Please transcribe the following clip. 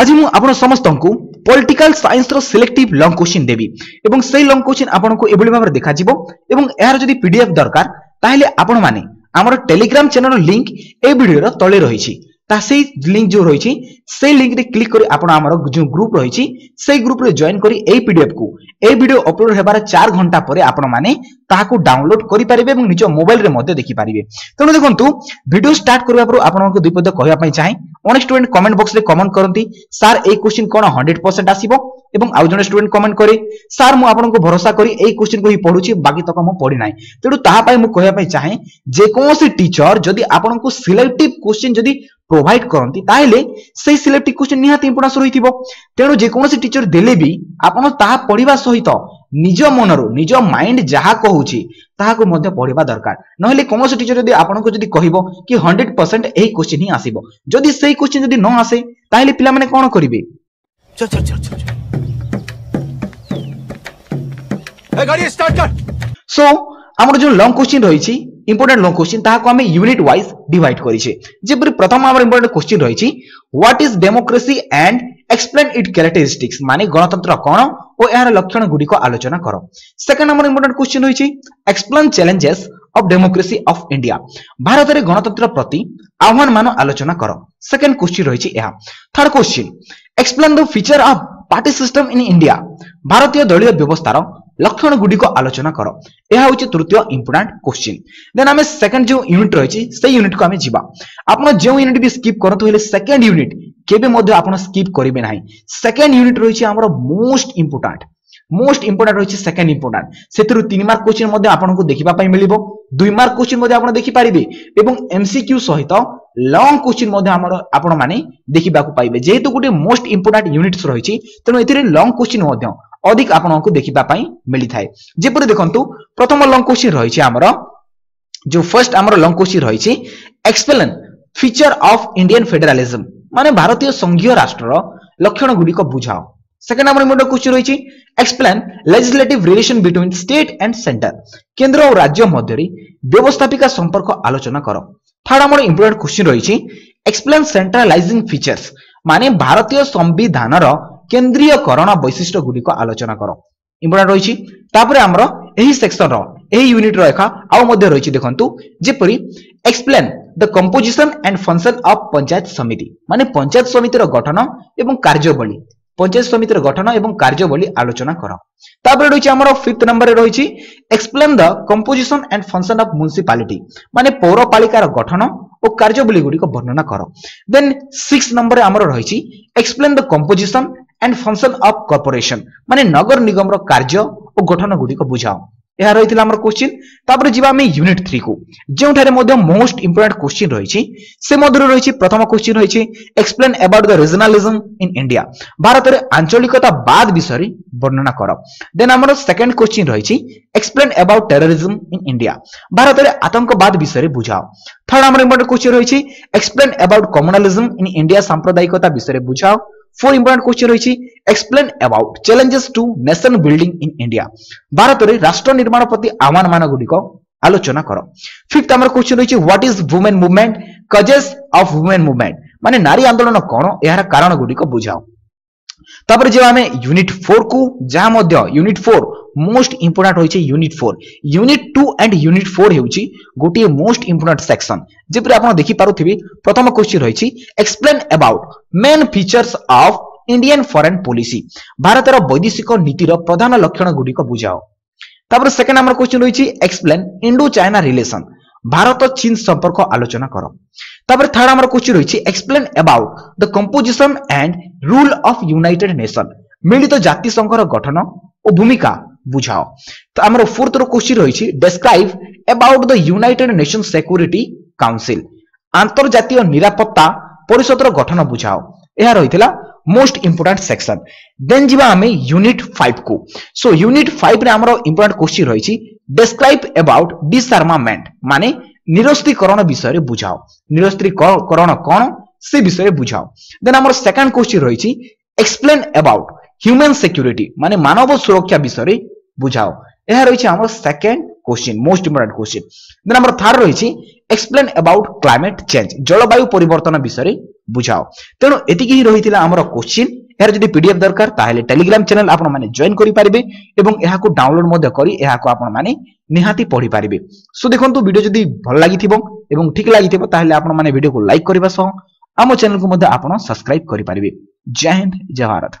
আজি মু আপন সমস্তঙ্কু পলিটিকাল সাইন্সর সিলেক্টিভ লং কোশ্চিন দেবি এবং সেই লং কোশ্চিন আপনাকে এভাবে ভাবে দেখাযিব এবং এর যদি পিডিএফ দরকার তাহলে আপন মানে আমার টেলিগ্রাম চ্যানেল লিংক এই ভিডিওর তলে রয়েছে তা সেই লিঙ্ক যে রয়েছে সেই লিঙ্করে ক্লিক করে আপনার আমার যে গ্রুপ রয়েছে সেই গ্রুপরে জয়েন করে এই পিডিএফ কু এই ভিডিও অপলোড হবার চার ঘন্টা পরে আপনার মানে তাহলে ডাউনলোড করে পারে এবং নিজ মোবাইলের মধ্যে দেখিপারে তেমন দেখুন ভিডিও স্টার্ট করা পূর্ব আপনার দুই পদ কে চাহে অনেক স্টুডেন্ট কমেন্ট বক্সরে কমেন্ট করতে স্যার এই কোশ্চিন কোণ হন্ড্রেড পরসেন্ট আসব এবং আউ জন স্টুডেন্ট কমেন্ট করে স্যার মু আপনার ভরসা করে এই কোশ্চিন কু পড়ুছি বাকি তক মু পড়ি না তেমন তাহলে মু কে চাহে যেকোন টিচর যদি আপনার সিলেক্টিভ কোশ্চিন যদি প্রোভাইড করতে তাহলে সেই সিলেক্টিভ কোশ্চেন নিহতি ইম্পর্টান্স রয়েছে তেমন যেকোন টিচর দেলে বি আপনার তাহা পড়া সহিত নিজ মনরু নিজ মাইন্ড যা কুচি তাহলে মধ্যে পড়া দরকার নহলে কৌশি টিচর যদি আপনার যদি কহব কি হন্ড্রেড পরসেন্ট এই কোশ্চিন হি আসব যদি সেই কোশ্চিন যদি ন আসে তাহলে পিলা মানে কম করবে গাড়ি স্টার্ট কর সো আমার যে লং কোশ্চিন রয়েছে ইম্পর্টেন্ট লং কোশ্চিন তাহলে আমি ইউনিট ওয়াইজ ডিভাইড করেছি যেপরি প্রথম আমার ইম্পর্টেন্ট কোশ্চিন রয়েছে what is democracy and explain it characteristics মানে গণতন্ত্র কণ ও এর লক্ষণ গুড়ি আলোচনা কর সেকেন্ড আমার ইম্পর্টেন্ট কোশ্চিন রয়েছে explain challenges of democracy of India ভারতের গণতন্ত্র প্রতি আহ্বান মান আলোচনা কর সেকেন্ড কোশ্চিন রয়েছে এ third question explain the feature of party system in India ভারতীয় দলীয় ব্যবস্থার লক্ষণ গুড়িক আলোচনা কর ଏହା ହେଉଛି ତୃତୀୟ ଇମ୍ପୋର୍ଟାଣ୍ଟ କୋଶ୍ଚିନ୍ ଦେନ୍ ଆମେ ସେକେଣ୍ଡ ଯେଉଁ ୟୁନିଟ୍ ରହିଛି ସେଇ ୟୁନିଟ୍କୁ ଆମେ ଯିବା ଆପଣ ଯେଉଁ ୟୁନିଟ୍ ବି ସ୍କିପ୍ କରନ୍ତୁ ହେଲେ ସେକେଣ୍ଡ ୟୁନିଟ୍ କେବେ ମଧ୍ୟ ଆପଣ ସ୍କିପ୍ କରିବେ ନାହିଁ ସେକେଣ୍ଡ ୟୁନିଟ୍ ରହିଛି ଆମର ମୋଷ୍ଟ ଇମ୍ପୋର୍ଟାଣ୍ଟ ମୋଷ୍ଟ ଇମ୍ପୋର୍ଟାଣ୍ଟ ରହିଛି ସେକେଣ୍ଡ ଇମ୍ପୋର୍ଟାଣ୍ଟ ସେଥିରୁ ତିନି ମାର୍କ କୋଶ୍ଚିନ୍ ମଧ୍ୟ ଆପଣଙ୍କୁ ଦେଖିବା ପାଇଁ ମିଳିବ ଦୁଇ ମାର୍କ କୋଶ୍ଚିନ୍ ମଧ୍ୟ ଆପଣ ଦେଖିପାରିବେ ଏବଂ ଏମ୍ସିକ୍ୟୁ ସହିତ লং কোশ্চিন মধ্যে আমার আপনার মানে দেখা পাইবে যেহেতু গোটে মোস্ট ইম্পর্টাট ইউনিটস রয়েছে তেমন এতে লং কোশ্চিন মধ্যে অধিক আপনার দেখা মিলিথায় যেপরি দেখুন প্রথম লং কোশ্চিন রয়েছে আমার যে ফার্স্ট আমার লং কোশ্চিন রয়েছে এক্সপেলেন ফিচর অফ ইন্ডিয়ান ফেডেরালিজম মানে ভারতীয় সংঘীয় রাষ্ট্রর লক্ষণ গুড়ি বুঝাও সেকেন্ড আমার ইম্পর্টেন্ট কোশ্চিন রয়েছে explain legislative relation between state and centre কেন্দ্র ও রাজ্য মধ্যে ব্যবস্থাপিকা সম্পর্ক আলোচনা কর থার্ড আমার ইম্পর্টেন্ট কোশ্চিন রয়েছে এক্সপ্লেন সেন্ট্রালাইজিং ফিচর্স মানে ভারতীয় সংবিধানর কেন্দ্রীয়করণ বৈশিষ্ট্য গুড়িক আলোচনা কর ইম্পর্টান্ট রয়েছে তাপরে আমার এই সেকশনর এই ইউনিটর একা আউ মধ্যে রয়েছে দেখন্তু যেপরি explain the composition and function of panchayat samiti মানে পঞ্চায়েত সমিতির গঠন এবং কার্যাবলী পঞ্চায়েত সমিতির গঠন এবং কার্যাবলী আলোচনা কর তারপরে রয়েছে আমার ফিফথ নম্বরে রয়েছে explain the composition and function of municipality মানে পৌরপালিকার গঠন ও কার্যাবলী গুড়িক বর্ণনা কর দেন সিক্স নম্বরে আমার রয়েছে explain the composition and function of corporation ମାନେ ନଗର ନିଗମର କାର୍ଯ୍ୟ ଓ ଗଠନ ଗୁଡ଼ିକ ବୁଝାଅ ଏହା ରହିଥିଲା ଆମର କୋଶ୍ଚିନ୍ ତାପରେ ଯିବା ଆମେ ୟୁନିଟ୍ ଥ୍ରୀକୁ ଯେଉଁଠାରେ ମଧ୍ୟ ମୋଷ୍ଟ ଇମ୍ପୋର୍ଟାଣ୍ଟ କୋଶ୍ଚିନ୍ ରହିଛି ସେ ମଧ୍ୟରୁ ରହିଛି ପ୍ରଥମ କୋଶ୍ଚିନ୍ ରହିଛି explain about the regionalism in India ଭାରତରେ ଆଞ୍ଚଳିକତା ବାଦ ବିଷୟରେ ବର୍ଣ୍ଣନା କର ଦେନ୍ ଆମର ସେକେଣ୍ଡ କୋଶ୍ଚିନ୍ ରହିଛି explain about terrorism in India ଭାରତରେ ଆତଙ୍କବାଦ ବିଷୟରେ ବୁଝାଅ ଥାର୍ଡ ଆମର ଇମ୍ପୋର୍ଟାଣ୍ଟ କୋଶ୍ଚିନ୍ ରହିଛି explain about communalism in India ସାମ୍ପ୍ରଦାୟିକତା ବିଷୟରେ ବୁଝାଅ ফোর ইম্পর্টেন্ট কোশ্চেন রয়েছে explain about challenges to nation building in India ভারতের রাষ্ট্র নির্মাণ প্রতি আহ্বান মান গুড়িক আলোচনা কর ফিফথ আমার কোশ্চেন রয়েছে what is women movement causes of women movement মানে নারী আন্দোলন কোণ এর কারণ গুড়িক বুঝাও তাপরে যে আমি ইউনিট ফোর কু যা মধ্য ইউনিট ফোর মোস্ট ଇମ୍ପୋର୍ଟାଣ୍ଟ ରହିଛି unit four unit two and unit four ହେଉଛି ଗୋଟିଏ ମୋଷ୍ଟ ଇମ୍ପୋର୍ଟାଣ୍ଟ ସେକ୍ସନ୍ ଯେପରି ଆପଣ ଦେଖିପାରୁଥିବେ ପ୍ରଥମ କ୍ୱେଶ୍ଚିନ୍ ରହିଛି explain about main features of Indian foreign policy ଭାରତର ବୈଦେଶିକ ନୀତିର ପ୍ରଧାନ ଲକ୍ଷଣ ଗୁଡ଼ିକ ବୁଝାଅ ତାପରେ ସେକେଣ୍ଡ ଆମର କ୍ୱେଶ୍ଚିନ୍ ରହିଛି explain Indo China relation Bharat ଚୀନ সম্পর্ক আলোচনা করো তারপরে থার্ড আমার কোশ্চেন রয়েছে explain about the composition and rule of United Nation মিলিত জাতিসংঘর গঠন ও ভূমিকা বুঝাও তো আমার ফোর্থ র কোশ্চি রয়েছে describe about the United Nation security council আন্তর্জাতীয় নিরাপত্তা পরিষদর গঠন বুঝাও ଏହା ରହିଥିଲା ମୋଷ୍ଟ ଇମ୍ପୋର୍ଟାଣ୍ଟ ସେକ୍ସନ ଦେନ୍ ଯିବା ଆମେ ୟୁନିଟ୍ ଫାଇଭ କୁ ସୋ ୟୁନିଟ୍ ଫାଇଭରେ ଆମର ଇମ୍ପୋର୍ଟାଣ୍ଟ କୋଶ୍ଚିନ୍ ରହିଛି ଡେସ୍କ୍ରାଇବ୍ ଆବାଉଟ୍ ଡିସାର୍ମାମେଣ୍ଟ ମାନେ ନିରସ୍ତ୍ରୀକରଣ ବିଷୟରେ ବୁଝାଅ ନିରସ୍ତ୍ରୀକରଣ କ'ଣ ସେ ବିଷୟରେ ବୁଝାଅ ଦେନ୍ ଆମର ସେକେଣ୍ଡ କୋଶ୍ଚିନ୍ ରହିଛି ଏକ୍ସପ୍ଲେନ୍ ଆବାଉଟ୍ হ্যুম্যান সিকুরিটি মানে মানব সুরক্ষা বিষয়ে বুঝাও এ রয়েছে আমার second question most important question then আমার থার্ড রয়েছে এক্সপ্লেন অ্যাবাউট ক্লাইমেট চেঞ্জ জলবায়ু পরিবর্তন বিষয়ে বুঝাও তেমন এটিকি হি রয়েছে আমার কোশ্চিন এর যদি পিডিএফ দরকার তাহলে টেলিগ্রাম চ্যানেল আপন মানে জয়েন করি পারিবে এবং এহাকু ডাউনলোড মধ্যে করি এহাকু আপন মানে নিহাতি পড়ি পারিবে সো দেখন্তু ভিডিও যদি ভাল লাগিথিব এবং ঠিক লাগিথিব তাহলে আপন মানে ভিডিওকু লাইক করিবা সহ ଆମ ଚ୍ୟାନେଲକୁ ମଧ୍ୟ ଆପଣ ସବସ୍କ୍ରାଇବ କରିପାରିବେ ଜୟ ହିନ୍ଦ ଜୟ ଭାରତ